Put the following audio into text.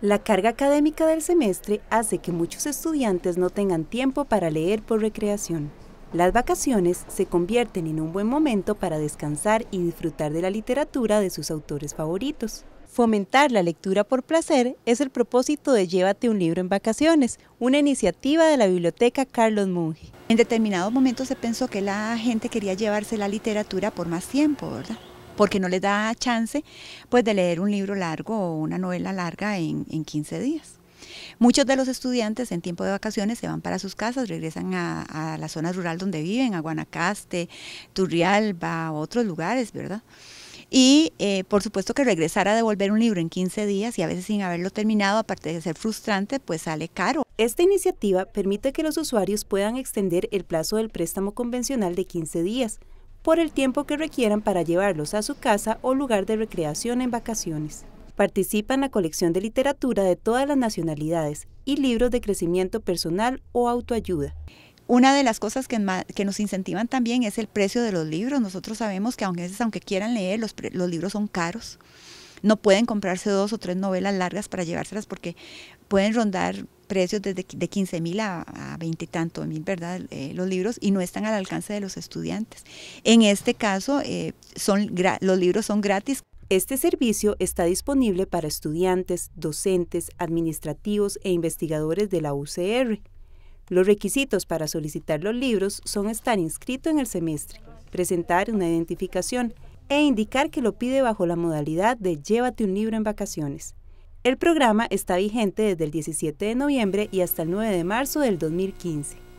La carga académica del semestre hace que muchos estudiantes no tengan tiempo para leer por recreación. Las vacaciones se convierten en un buen momento para descansar y disfrutar de la literatura de sus autores favoritos. Fomentar la lectura por placer es el propósito de Llévate un libro en vacaciones, una iniciativa de la biblioteca Carlos Monge. En determinados momentos se pensó que la gente quería llevarse la literatura por más tiempo, ¿verdad? porque no les da chance pues de leer un libro largo o una novela larga en, 15 días. Muchos de los estudiantes en tiempo de vacaciones se van para sus casas, regresan a, la zona rural donde viven, a Guanacaste, Turrialba, otros lugares, ¿verdad? Y eh, por supuesto que regresar a devolver un libro en 15 días y a veces sin haberlo terminado, aparte de ser frustrante, pues sale caro. Esta iniciativa permite que los usuarios puedan extender el plazo del préstamo convencional de 15 días por el tiempo que requieran para llevarlos a su casa o lugar de recreación en vacaciones. Participa en la colección de literatura de todas las nacionalidades y libros de crecimiento personal o autoayuda. Una de las cosas que, nos incentivan también es el precio de los libros. Nosotros sabemos que aunque, aunque quieran leer, los, los libros son caros. No pueden comprarse dos o tres novelas largas para llevárselas porque pueden rondar precios desde de 15 mil a, y tanto mil, ¿verdad? Eh, los libros y no están al alcance de los estudiantes. En este caso, eh, son los libros son gratis. Este servicio está disponible para estudiantes, docentes, administrativos e investigadores de la UCR. Los requisitos para solicitar los libros son estar inscrito en el semestre, presentar una identificación e indicar que lo pide bajo la modalidad de llévate un libro en vacaciones. El programa está vigente desde el 17 de noviembre y hasta el 9 de marzo del 2015.